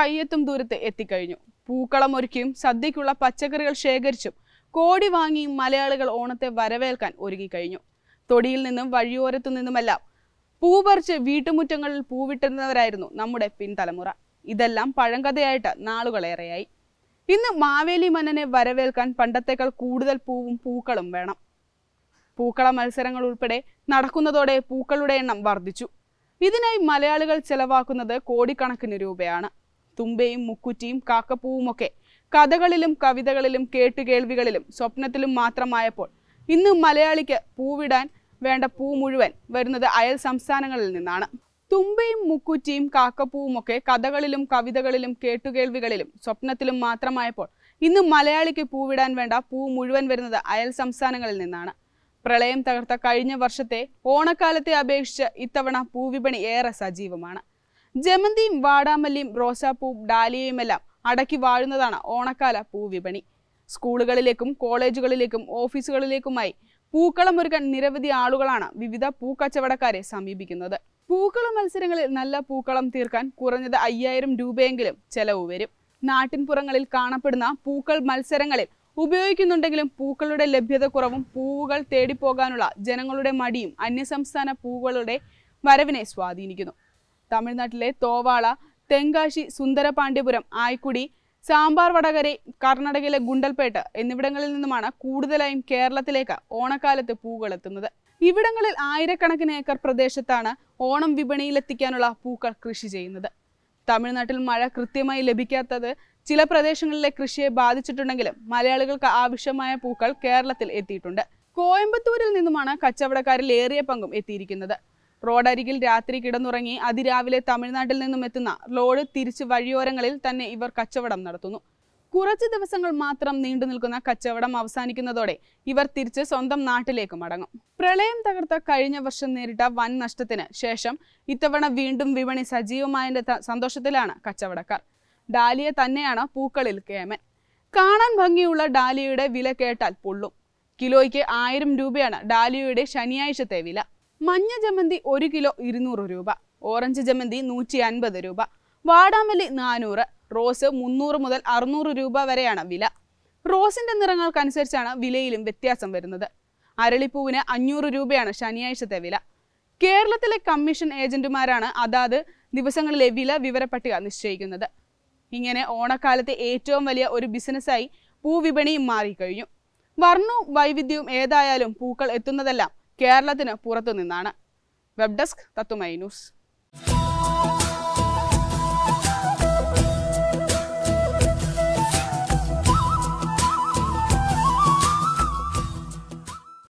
കയ്യെത്തും ദൂരത്ത് എത്തിക്കഴിഞ്ഞു പൂക്കളം ഒരുക്കിയും സദ്യയ്ക്കുള്ള പച്ചക്കറികൾ ശേഖരിച്ചും കോടി വാങ്ങിയും മലയാളികൾ ഓണത്തെ വരവേൽക്കാൻ ഒരുങ്ങിക്കഴിഞ്ഞു തൊടിയിൽ നിന്നും വഴിയോരത്തു നിന്നുമെല്ലാം പൂ പറിച്ച് വീട്ടുമുറ്റങ്ങളിൽ പൂവിട്ടുന്നവരായിരുന്നു നമ്മുടെ പിൻതലമുറ ഇതെല്ലാം പഴങ്കഥയായിട്ട് നാളുകളേറെയായി ഇന്ന് മാവേലി മന്നനെ വരവേൽക്കാൻ പണ്ടത്തേക്കാൾ കൂടുതൽ പൂവും പൂക്കളും വേണം പൂക്കള മത്സരങ്ങൾ ഉൾപ്പെടെ നടക്കുന്നതോടെ പൂക്കളുടെ എണ്ണം വർദ്ധിച്ചു ഇതിനായി മലയാളികൾ ചെലവാക്കുന്നത് കോടിക്കണക്കിന് രൂപയാണ് തുമ്പയും മുക്കുറ്റിയും ഒക്കെ കഥകളിലും കവിതകളിലും കേട്ടുകേൾവികളിലും സ്വപ്നത്തിലും മാത്രമായപ്പോൾ ഇന്ന് മലയാളിക്ക് പൂവിടാൻ വേണ്ട പൂ മുഴുവൻ വരുന്നത് അയൽ സംസ്ഥാനങ്ങളിൽ നിന്നാണ് തുമ്പയും മുക്കുറ്റിയും ഒക്കെ കഥകളിലും കവിതകളിലും കേട്ടുകേൾവികളിലും സ്വപ്നത്തിലും മാത്രമായപ്പോൾ ഇന്ന് മലയാളിക്ക് പൂവിടാൻ വേണ്ട പൂ മുഴുവൻ വരുന്നത് അയൽ സംസ്ഥാനങ്ങളിൽ നിന്നാണ് പ്രളയം തകർത്ത കഴിഞ്ഞ വർഷത്തെ ഓണക്കാലത്തെ അപേക്ഷിച്ച് ഇത്തവണ പൂവിപണി ഏറെ സജീവമാണ് ജമന്തിയും വാടാമല്ലിയും റോസാപ്പൂവും ഡാലിയയുമെല്ലാം അടക്കി വാഴുന്നതാണ് ഓണക്കാല പൂവിപണി സ്കൂളുകളിലേക്കും കോളേജുകളിലേക്കും ഓഫീസുകളിലേക്കുമായി പൂക്കളമൊരുക്കാൻ നിരവധി ആളുകളാണ് വിവിധ പൂക്കച്ചവടക്കാരെ സമീപിക്കുന്നത് പൂക്കള മത്സരങ്ങളിൽ നല്ല പൂക്കളം തീർക്കാൻ കുറഞ്ഞത് അയ്യായിരം രൂപയെങ്കിലും ചെലവ് വരും നാട്ടിൻപുറങ്ങളിൽ കാണപ്പെടുന്ന പൂക്കൾ മത്സരങ്ങളിൽ ഉപയോഗിക്കുന്നുണ്ടെങ്കിലും പൂക്കളുടെ ലഭ്യതക്കുറവും പൂവുകൾ തേടിപ്പോകാനുള്ള ജനങ്ങളുടെ മടിയും അന്യസംസ്ഥാന പൂവുകളുടെ വരവിനെ സ്വാധീനിക്കുന്നു തമിഴ്നാട്ടിലെ തോവാള തെങ്കാശി സുന്ദരപാണ്ഡ്യപുരം ആയിക്കുടി സാമ്പാർ വടകരെ കർണാടകയിലെ ഗുണ്ടൽപേട്ട് എന്നിവിടങ്ങളിൽ നിന്നുമാണ് കൂടുതലായും കേരളത്തിലേക്ക് ഓണക്കാലത്ത് പൂക്കൾ എത്തുന്നത് ഇവിടങ്ങളിൽ ആയിരക്കണക്കിന് ഏക്കർ പ്രദേശത്താണ് ഓണം വിപണിയിലെത്തിക്കാനുള്ള പൂക്കൾ കൃഷി ചെയ്യുന്നത് തമിഴ്നാട്ടിൽ മഴ കൃത്യമായി ലഭിക്കാത്തത് ചില പ്രദേശങ്ങളിലെ കൃഷിയെ ബാധിച്ചിട്ടുണ്ടെങ്കിലും മലയാളികൾക്ക് ആവശ്യമായ പൂക്കൾ കേരളത്തിൽ എത്തിയിട്ടുണ്ട് കോയമ്പത്തൂരിൽ നിന്നുമാണ് കച്ചവടക്കാരിൽ ഏറിയ പങ്കും എത്തിയിരിക്കുന്നത് റോഡരികിൽ രാത്രി കിടന്നുറങ്ങി അതിരാവിലെ തമിഴ്നാട്ടിൽ നിന്നും എത്തുന്ന ലോഡ് തിരിച്ച് വഴിയോരങ്ങളിൽ തന്നെ ഇവർ കച്ചവടം നടത്തുന്നു കുറച്ച് ദിവസങ്ങൾ മാത്രം നീണ്ടു നിൽക്കുന്ന കച്ചവടം അവസാനിക്കുന്നതോടെ ഇവർ തിരിച്ച് സ്വന്തം നാട്ടിലേക്ക് മടങ്ങും പ്രളയം തകർത്ത കഴിഞ്ഞ വർഷം നേരിട്ട വൻ നഷ്ടത്തിന് ശേഷം ഇത്തവണ വീണ്ടും വിപണി സജീവമായതിന്റെ സന്തോഷത്തിലാണ് കച്ചവടക്കാർ ഡാലിയ തന്നെയാണ് പൂക്കളിൽ കേമൻ കാണാൻ ഭംഗിയുള്ള ഡാലിയയുടെ വില കേട്ടാൽ പൊള്ളും കിലോയ്ക്ക് ആയിരം രൂപയാണ് ഡാലിയയുടെ ശനിയാഴ്ചത്തെ വില മഞ്ഞ ജമന്തി ഒരു കിലോ ഇരുന്നൂറ് രൂപ ഓറഞ്ച് ജമന്തി നൂറ്റി അൻപത് രൂപ വാടാമല്ലി നാനൂറ് റോസ് മുന്നൂറ് മുതൽ അറുന്നൂറ് രൂപ വരെയാണ് വില റോസിന്റെ നിറങ്ങൾക്കനുസരിച്ചാണ് വിലയിലും വ്യത്യാസം വരുന്നത് അരളിപ്പൂവിന് അഞ്ഞൂറ് രൂപയാണ് ശനിയാഴ്ചത്തെ വില കേരളത്തിലെ കമ്മീഷൻ ഏജന്റുമാരാണ് അതാത് ദിവസങ്ങളിലെ വില വിവരപ്പട്ടിക നിശ്ചയിക്കുന്നത് ഇങ്ങനെ ഓണക്കാലത്തെ ഏറ്റവും വലിയ ഒരു ബിസിനസ്സായി പൂവിപണിയും മാറിക്കഴിഞ്ഞു വർണ്ണവും വൈവിധ്യവും ഏതായാലും പൂക്കൾ എത്തുന്നതെല്ലാം കേരളത്തിന് നിന്നാണ് വെബ് ഡെസ്ക് തത്തുമൈ ന്യൂസ്